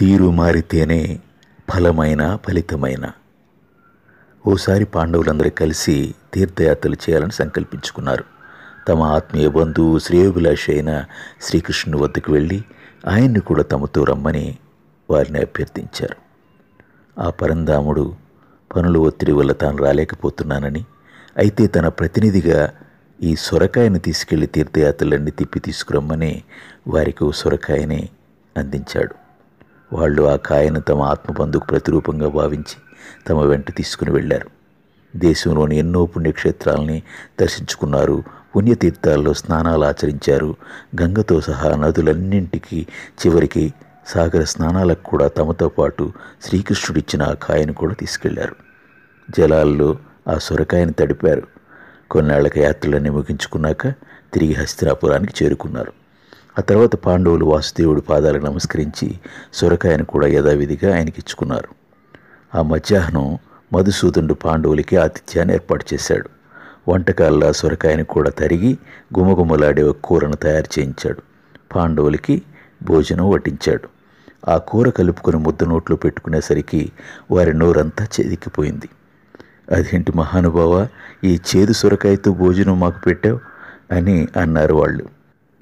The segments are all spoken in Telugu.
తీరు మారితేనే ఫలమైన ఫలితమైన ఓసారి పాండవులందరూ కలిసి తీర్థయాత్రలు చేయాలని సంకల్పించుకున్నారు తమ ఆత్మీయ బంధువు శ్రేయోభిలాషి అయిన శ్రీకృష్ణుని వద్దకు వెళ్ళి ఆయన్ని కూడా తమతో రమ్మని వారిని అభ్యర్థించారు ఆ పరంధాముడు పనుల ఒత్తిడి వల్ల తాను రాలేకపోతున్నానని అయితే తన ప్రతినిధిగా ఈ సొరకాయను తీసుకెళ్లి తీర్థయాత్రలన్నీ తిప్పి తీసుకురమ్మని వారికి సొరకాయని అందించాడు వాళ్ళు ఆ కాయను తమ ఆత్మబంధుకు ప్రతిరూపంగా భావించి తమ వెంట తీసుకుని వెళ్ళారు దేశంలోని ఎన్నో పుణ్యక్షేత్రాలని దర్శించుకున్నారు పుణ్యతీర్థాల్లో స్నానాలు ఆచరించారు గంగతో సహా నదులన్నింటికి చివరికి సాగర స్నానాలకు కూడా తమతో పాటు శ్రీకృష్ణుడిచ్చిన ఆ కాయను కూడా తీసుకెళ్లారు జలాల్లో ఆ సొరకాయను తడిపారు కొన్నాళ్లక యాత్రలన్నీ ముగించుకున్నాక తిరిగి హస్తినాపురానికి చేరుకున్నారు ఆ తర్వాత పాండవులు వాసుదేవుడి పాదాలకు నమస్కరించి సొరకాయను కూడా యథావిధిగా ఆయనకి ఇచ్చుకున్నారు ఆ మధ్యాహ్నం మధుసూదనుడు పాండవులకి ఆతిథ్యాన్ని ఏర్పాటు చేశాడు వంటకాల్లో సొరకాయను కూడా తరిగి గుమగుమలాడే ఒక కూరను తయారు చేయించాడు పాండవులకి భోజనం వడ్డించాడు ఆ కూర కలుపుకుని ముద్ద నోట్లో పెట్టుకునేసరికి వారి నోరంతా చేదిక్కిపోయింది అదేంటి మహానుభావ ఈ చేదు సొరకాయతో భోజనం మాకు పెట్టావు అని అన్నారు వాళ్ళు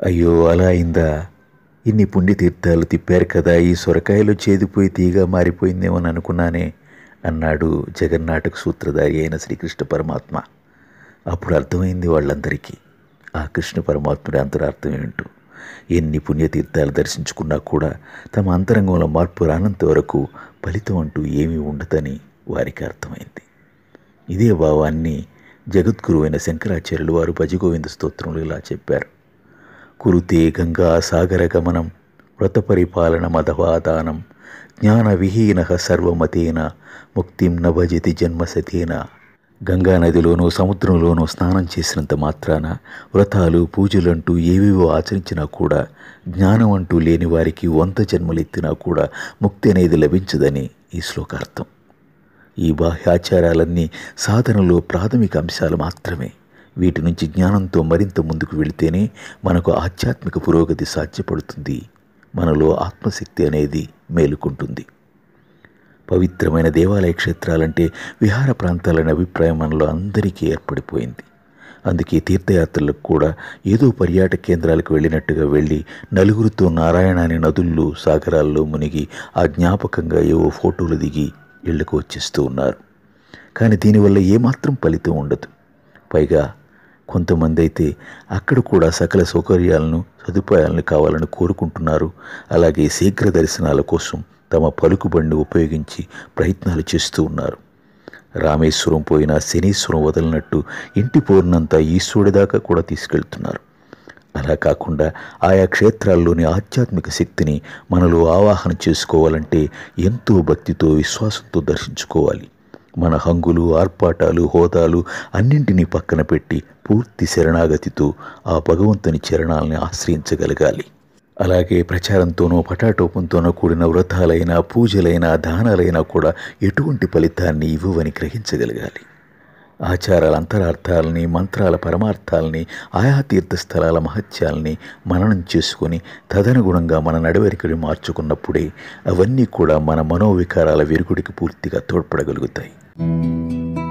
అయ్యో అలా అయిందా ఇన్ని పుణ్యతీర్థాలు తిప్పారు కదా ఈ సొరకాయలు చేదిపోయి తీగా మారిపోయిందేమని అనుకున్నానే అన్నాడు జగన్నాటక సూత్రధారి అయిన శ్రీకృష్ణ పరమాత్మ అప్పుడు అర్థమైంది వాళ్ళందరికీ ఆ కృష్ణ పరమాత్ముడి అంతరార్థం ఏమిటో ఎన్ని పుణ్యతీర్థాలు దర్శించుకున్నా కూడా తమ అంతరంగంలో మార్పు రానంత వరకు ఫలితం అంటూ ఏమీ ఉండదని వారికి అర్థమైంది ఇదే భావాన్ని జగద్గురువైన శంకరాచార్యులు వారు భజగోవింద స్తోత్రంలో ఇలా చెప్పారు కురుతే గంగాసాగరగమనం వ్రతపరిపాలన మధవాదానం జ్ఞానవిహీన సర్వమతేన ముక్తిం నభజతి జన్మసతేన గంగానదిలోనూ సముద్రంలోనూ స్నానం చేసినంత మాత్రాన వ్రతాలు పూజలంటూ ఏవేవో ఆచరించినా కూడా జ్ఞానం అంటూ లేని వారికి వంత జన్మలెత్తినా కూడా ముక్తి అనేది లభించదని ఈ శ్లోకార్థం ఈ బాహ్యాచారాలన్నీ సాధనలో ప్రాథమిక అంశాలు మాత్రమే వీటి నుంచి జ్ఞానంతో మరింత ముందుకు వెళితేనే మనకు ఆధ్యాత్మిక పురోగతి సాధ్యపడుతుంది మనలో ఆత్మశక్తి అనేది మేలుకుంటుంది పవిత్రమైన దేవాలయ క్షేత్రాలంటే విహార ప్రాంతాలనే అభిప్రాయం మనలో అందరికీ ఏర్పడిపోయింది అందుకే తీర్థయాత్రలకు కూడా ఏదో పర్యాటక కేంద్రాలకు వెళ్ళినట్టుగా వెళ్ళి నలుగురితో నారాయణాని నదుల్లో సాగరాల్లో మునిగి ఆ జ్ఞాపకంగా ఏవో ఫోటోలు దిగి ఇళ్లకు వచ్చేస్తూ ఉన్నారు కానీ దీనివల్ల ఏమాత్రం ఫలితం ఉండదు పైగా కొంతమంది అయితే అక్కడ కూడా సకల సౌకర్యాలను సదుపాయాలను కావాలని కోరుకుంటున్నారు అలాగే శీఘ్ర దర్శనాల కోసం తమ పలుకుబండిని ఉపయోగించి ప్రయత్నాలు చేస్తూ ఉన్నారు రామేశ్వరం పోయిన శనీశ్వరం వదలనట్టు ఇంటి పూర్ణంతా ఈశ్వరుడి దాకా కూడా తీసుకెళ్తున్నారు అలా కాకుండా ఆయా క్షేత్రాల్లోని ఆధ్యాత్మిక శక్తిని మనలో ఆవాహన చేసుకోవాలంటే ఎంతో భక్తితో విశ్వాసంతో దర్శించుకోవాలి మన హంగులు ఆర్పాటాలు హోదాలు అన్నింటినీ పక్కన పెట్టి పూర్తి శరణాగతితో ఆ భగవంతుని చరణాలని ఆశ్రయించగలగాలి అలాగే ప్రచారంతోనో పటాటోపంతోనో కూడిన వ్రతాలైనా పూజలైన దానాలైనా కూడా ఎటువంటి ఫలితాన్ని ఇవ్వవని గ్రహించగలగాలి ఆచారాల అంతరార్థాలని మంత్రాల పరమార్థాలని ఆయా తీర్థస్థలాల మహత్యాలని మననం చేసుకుని తదనుగుణంగా మన నడవరికని మార్చుకున్నప్పుడే అవన్నీ కూడా మన మనోవికారాల విరుగుడికి పూర్తిగా తోడ్పడగలుగుతాయి Música